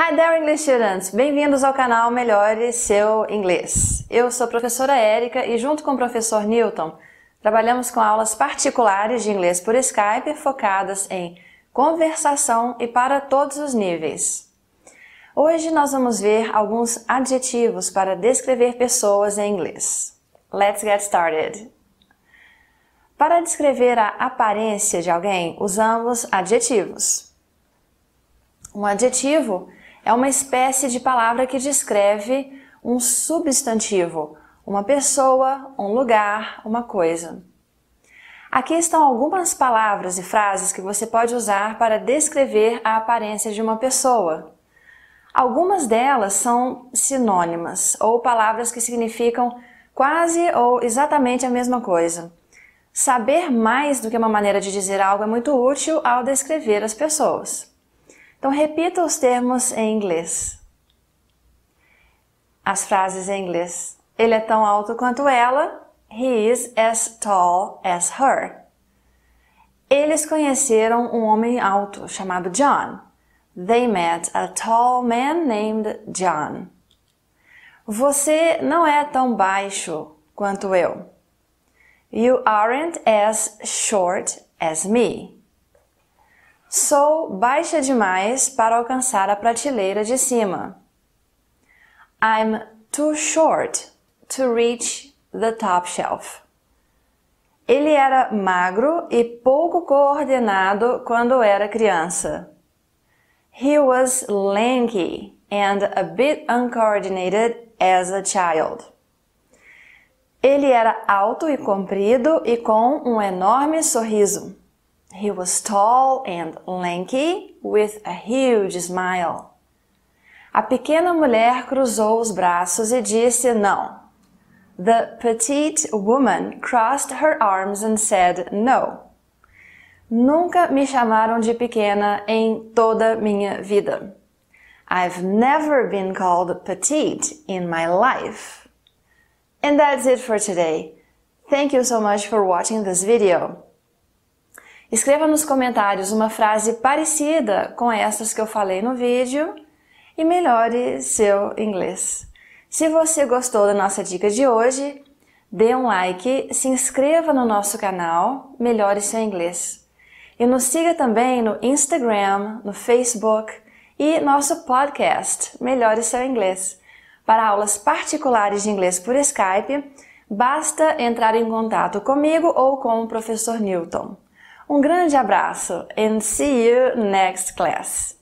Hi there, English students! Bem-vindos ao canal Melhore Seu Inglês. Eu sou a professora Érica e, junto com o professor Newton, trabalhamos com aulas particulares de inglês por Skype focadas em conversação e para todos os níveis. Hoje nós vamos ver alguns adjetivos para descrever pessoas em inglês. Let's get started! Para descrever a aparência de alguém, usamos adjetivos. Um adjetivo é uma espécie de palavra que descreve um substantivo, uma pessoa, um lugar, uma coisa. Aqui estão algumas palavras e frases que você pode usar para descrever a aparência de uma pessoa. Algumas delas são sinônimas ou palavras que significam quase ou exatamente a mesma coisa. Saber mais do que uma maneira de dizer algo é muito útil ao descrever as pessoas. Então repita os termos em inglês. As frases em inglês. Ele é tão alto quanto ela. He is as tall as her. Eles conheceram um homem alto chamado John. They met a tall man named John. Você não é tão baixo quanto eu. You aren't as short as me. Sou baixa demais para alcançar a prateleira de cima. I'm too short to reach the top shelf. Ele era magro e pouco coordenado quando era criança. He was lanky and a bit uncoordinated as a child. Ele era alto e comprido e com um enorme sorriso. He was tall and lanky with a huge smile. A pequena mulher cruzou os braços e disse não. The petite woman crossed her arms and said no. Nunca me chamaram de pequena em toda minha vida. I've never been called petite in my life. And that's it for today. Thank you so much for watching this video. Escreva nos comentários uma frase parecida com essas que eu falei no vídeo e melhore seu inglês. Se você gostou da nossa dica de hoje, dê um like, se inscreva no nosso canal Melhore Seu Inglês. E nos siga também no Instagram, no Facebook e nosso podcast Melhore Seu Inglês. Para aulas particulares de inglês por Skype, basta entrar em contato comigo ou com o professor Newton. Um grande abraço and see you next class!